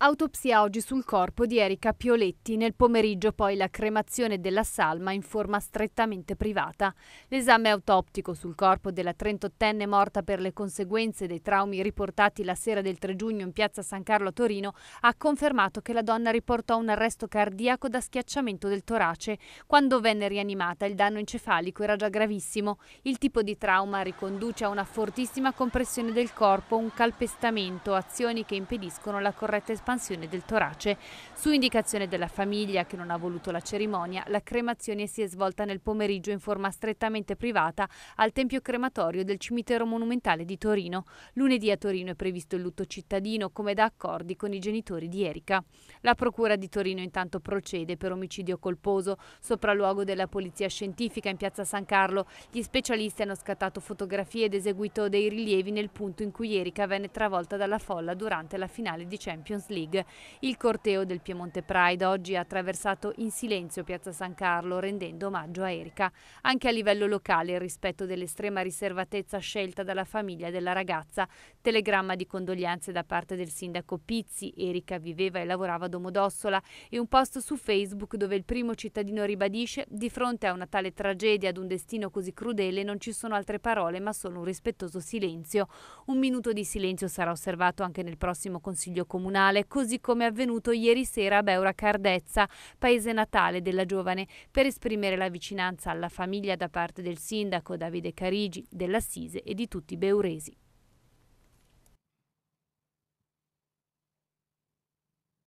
Autopsia oggi sul corpo di Erika Pioletti, nel pomeriggio poi la cremazione della salma in forma strettamente privata. L'esame autoptico sul corpo della 38enne morta per le conseguenze dei traumi riportati la sera del 3 giugno in piazza San Carlo a Torino ha confermato che la donna riportò un arresto cardiaco da schiacciamento del torace. Quando venne rianimata il danno encefalico era già gravissimo. Il tipo di trauma riconduce a una fortissima compressione del corpo, un calpestamento, azioni che impediscono la corretta espressione espansione del torace. Su indicazione della famiglia che non ha voluto la cerimonia, la cremazione si è svolta nel pomeriggio in forma strettamente privata al Tempio Crematorio del Cimitero Monumentale di Torino. Lunedì a Torino è previsto il lutto cittadino come da accordi con i genitori di Erika. La Procura di Torino intanto procede per omicidio colposo, sopralluogo della Polizia Scientifica in piazza San Carlo. Gli specialisti hanno scattato fotografie ed eseguito dei rilievi nel punto in cui Erika venne travolta dalla folla durante la finale di Champions League. League. Il corteo del Piemonte Pride oggi ha attraversato in silenzio Piazza San Carlo rendendo omaggio a Erika. Anche a livello locale il rispetto dell'estrema riservatezza scelta dalla famiglia della ragazza. Telegramma di condoglianze da parte del sindaco Pizzi. Erika viveva e lavorava a Domodossola e un post su Facebook dove il primo cittadino ribadisce di fronte a una tale tragedia, ad un destino così crudele non ci sono altre parole ma solo un rispettoso silenzio. Un minuto di silenzio sarà osservato anche nel prossimo Consiglio Comunale così come è avvenuto ieri sera a Beura Cardezza, paese natale della giovane, per esprimere la vicinanza alla famiglia da parte del sindaco Davide Carigi, dell'Assise e di tutti i beuresi.